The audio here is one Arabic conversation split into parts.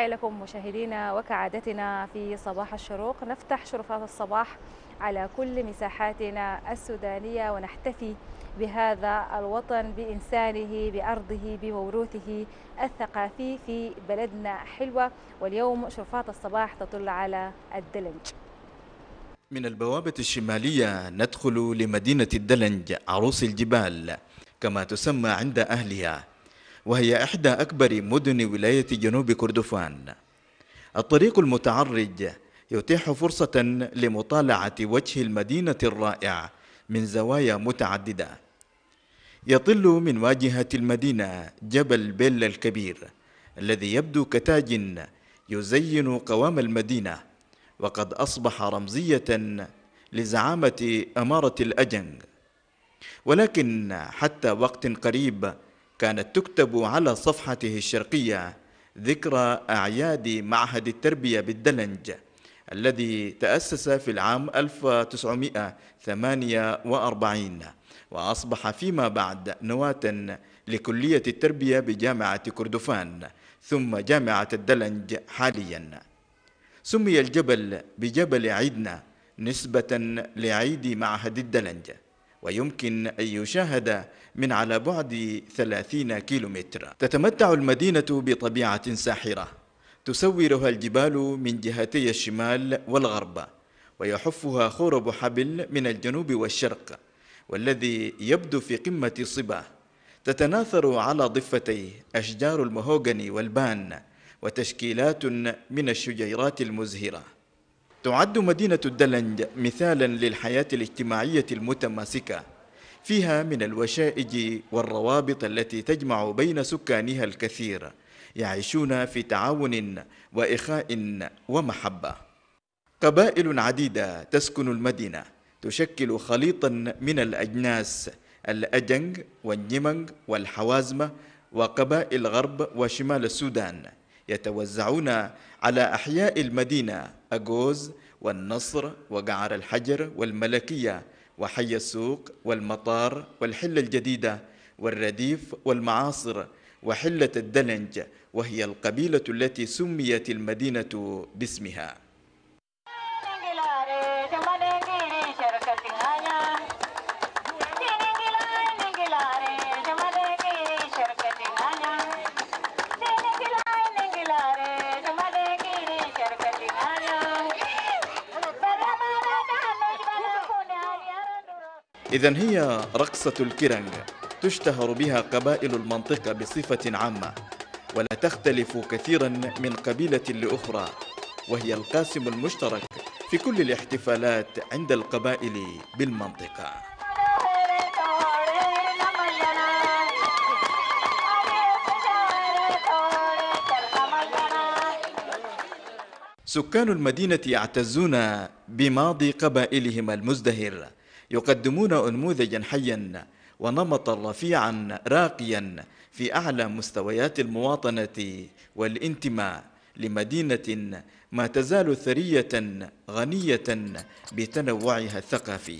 تحية لكم مشاهدينا وكعادتنا في صباح الشروق نفتح شرفات الصباح على كل مساحاتنا السودانية ونحتفي بهذا الوطن بإنسانه بأرضه بموروثه الثقافي في بلدنا حلوة واليوم شرفات الصباح تطل على الدلنج من البوابة الشمالية ندخل لمدينة الدلنج عروس الجبال كما تسمى عند أهلها وهي إحدى أكبر مدن ولاية جنوب كردفان الطريق المتعرج يتيح فرصة لمطالعة وجه المدينة الرائع من زوايا متعددة يطل من واجهة المدينة جبل بيل الكبير الذي يبدو كتاج يزين قوام المدينة وقد أصبح رمزية لزعامة أمارة الأجنج ولكن حتى وقت قريب كانت تكتب على صفحته الشرقية ذكرى أعياد معهد التربية بالدلنج الذي تأسس في العام 1948 وأصبح فيما بعد نواة لكلية التربية بجامعة كردفان ثم جامعة الدلنج حاليا سمي الجبل بجبل عيدنا نسبة لعيد معهد الدلنج ويمكن أن يشاهد من على بعد 30 كيلومتر تتمتع المدينة بطبيعة ساحرة تسورها الجبال من جهتي الشمال والغرب ويحفها خرب حبل من الجنوب والشرق والذي يبدو في قمة صبا تتناثر على ضفتيه أشجار المهوغني والبان وتشكيلات من الشجيرات المزهره تعد مدينة الدلنج مثالا للحياة الاجتماعية المتماسكة فيها من الوشائج والروابط التي تجمع بين سكانها الكثير يعيشون في تعاون وإخاء ومحبة قبائل عديدة تسكن المدينة تشكل خليطا من الأجناس الأجنج والنيمنج والحوازمة وقبائل غرب وشمال السودان يتوزعون على أحياء المدينة أجوز والنصر وقعر الحجر والملكية وحي السوق والمطار والحلة الجديدة والرديف والمعاصر وحلة الدلنج وهي القبيلة التي سميت المدينة باسمها إذا هي رقصة الكرنج تشتهر بها قبائل المنطقة بصفة عامة ولا تختلف كثيرا من قبيلة لأخرى وهي القاسم المشترك في كل الاحتفالات عند القبائل بالمنطقة سكان المدينة يعتزون بماضي قبائلهم المزدهر يقدمون أنموذجا حيا ونمطا رفيعا راقيا في أعلى مستويات المواطنة والانتماء لمدينة ما تزال ثرية غنية بتنوعها الثقافي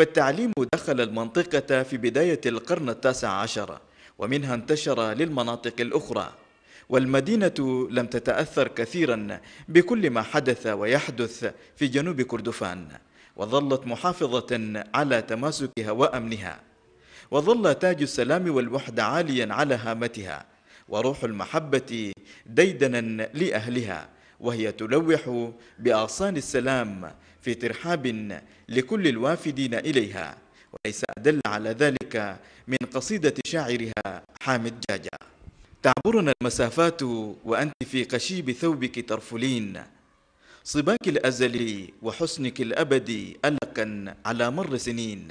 فالتعليم دخل المنطقة في بداية القرن التاسع عشر ومنها انتشر للمناطق الأخرى والمدينة لم تتأثر كثيرا بكل ما حدث ويحدث في جنوب كردفان وظلت محافظة على تماسكها وأمنها وظل تاج السلام والوحدة عاليا على هامتها وروح المحبة ديدنا لأهلها وهي تلوح بأغصان السلام في ترحاب لكل الوافدين إليها وليس أدل على ذلك من قصيدة شاعرها حامد جاجا تعبرنا المسافات وأنت في قشيب ثوبك ترفلين صباك الأزلي وحسنك الأبدي ألقا على مر سنين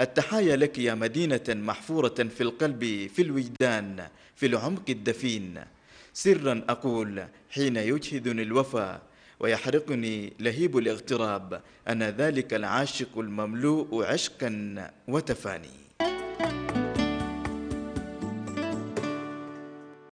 التحايا لك يا مدينة محفورة في القلب في الوجدان في العمق الدفين سرا أقول حين يجهدني الوفا ويحرقني لهيب الاغتراب أنا ذلك العاشق المملوء عشقا وتفاني